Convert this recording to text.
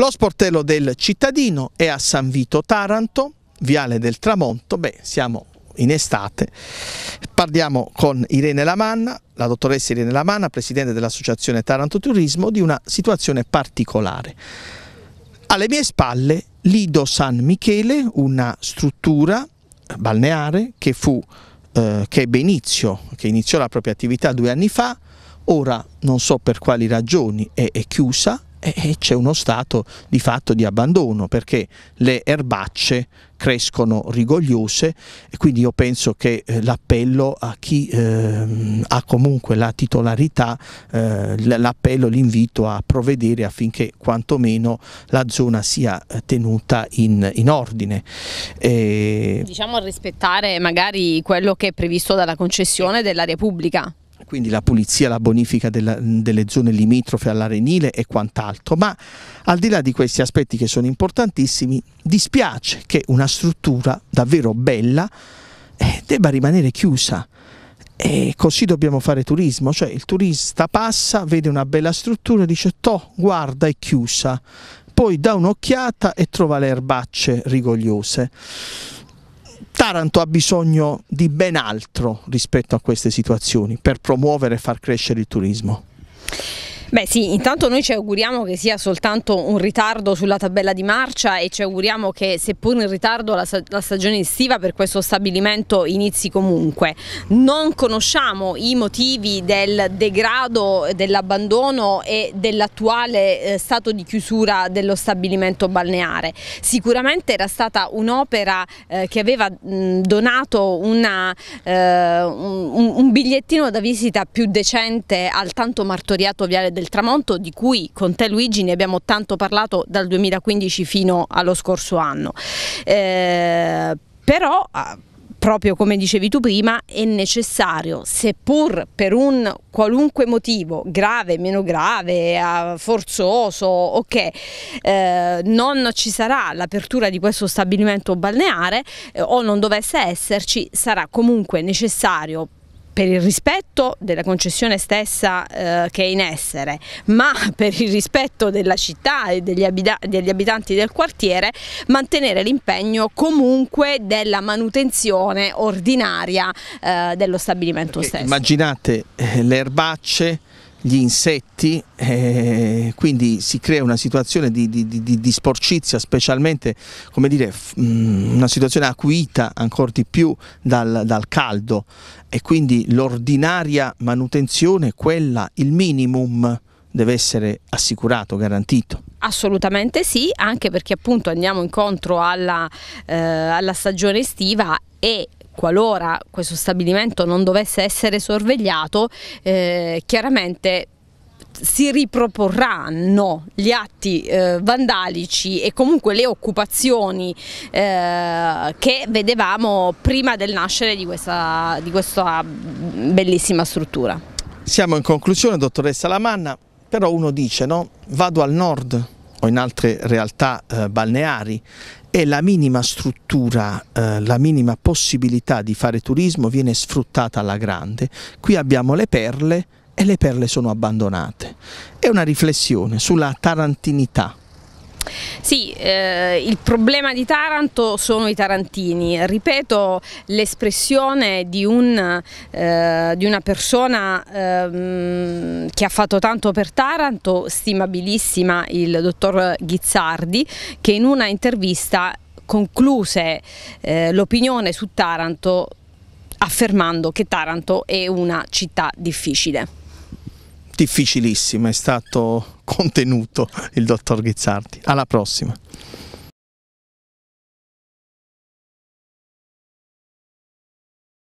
Lo sportello del cittadino è a San Vito Taranto, Viale del Tramonto, beh siamo in estate. Parliamo con Irene Lamanna, la dottoressa Irene Lamanna, presidente dell'associazione Taranto Turismo, di una situazione particolare. Alle mie spalle Lido San Michele, una struttura balneare che, fu, eh, che ebbe inizio, che iniziò la propria attività due anni fa, ora non so per quali ragioni è, è chiusa, e c'è uno stato di fatto di abbandono perché le erbacce crescono rigogliose e quindi io penso che eh, l'appello a chi eh, ha comunque la titolarità, eh, l'appello, l'invito a provvedere affinché quantomeno la zona sia eh, tenuta in, in ordine. E... Diciamo a rispettare magari quello che è previsto dalla concessione della Repubblica quindi la pulizia, la bonifica della, delle zone limitrofe all'arenile e quant'altro, ma al di là di questi aspetti che sono importantissimi, dispiace che una struttura davvero bella eh, debba rimanere chiusa. E così dobbiamo fare turismo, cioè il turista passa, vede una bella struttura e dice toh, guarda è chiusa, poi dà un'occhiata e trova le erbacce rigogliose. Taranto ha bisogno di ben altro rispetto a queste situazioni per promuovere e far crescere il turismo. Beh sì, intanto noi ci auguriamo che sia soltanto un ritardo sulla tabella di marcia e ci auguriamo che seppur in ritardo la, la stagione estiva per questo stabilimento inizi comunque. Non conosciamo i motivi del degrado, dell'abbandono e dell'attuale eh, stato di chiusura dello stabilimento balneare. Sicuramente era stata un'opera eh, che aveva mh, donato una, eh, un, un bigliettino da visita più decente al tanto martoriato viale del del tramonto di cui con te Luigi ne abbiamo tanto parlato dal 2015 fino allo scorso anno. Eh, però ah, proprio come dicevi tu prima, è necessario, seppur per un qualunque motivo, grave, meno grave, ah, forzoso, ok, eh, non ci sarà l'apertura di questo stabilimento balneare eh, o non dovesse esserci, sarà comunque necessario per il rispetto della concessione stessa eh, che è in essere, ma per il rispetto della città e degli, abita degli abitanti del quartiere, mantenere l'impegno comunque della manutenzione ordinaria eh, dello stabilimento Perché stesso. Immaginate eh, le erbacce gli insetti, eh, quindi si crea una situazione di, di, di, di sporcizia, specialmente dire, mm, una situazione acuita ancora di più dal, dal caldo e quindi l'ordinaria manutenzione, quella, il minimum, deve essere assicurato, garantito. Assolutamente sì, anche perché appunto andiamo incontro alla, eh, alla stagione estiva e qualora questo stabilimento non dovesse essere sorvegliato, eh, chiaramente si riproporranno gli atti eh, vandalici e comunque le occupazioni eh, che vedevamo prima del nascere di questa, di questa bellissima struttura. Siamo in conclusione, dottoressa Lamanna, però uno dice, no? Vado al nord, o in altre realtà eh, balneari e la minima struttura, eh, la minima possibilità di fare turismo viene sfruttata alla grande. Qui abbiamo le perle e le perle sono abbandonate. È una riflessione sulla tarantinità sì, eh, il problema di Taranto sono i tarantini, ripeto l'espressione di, un, eh, di, una persona eh, che ha fatto tanto per Taranto, stimabilissima il dottor Ghizzardi, che in una intervista concluse eh, l'opinione su Taranto affermando che Taranto è una città difficile difficilissima, è stato contenuto il dottor Ghizzardi. Alla prossima.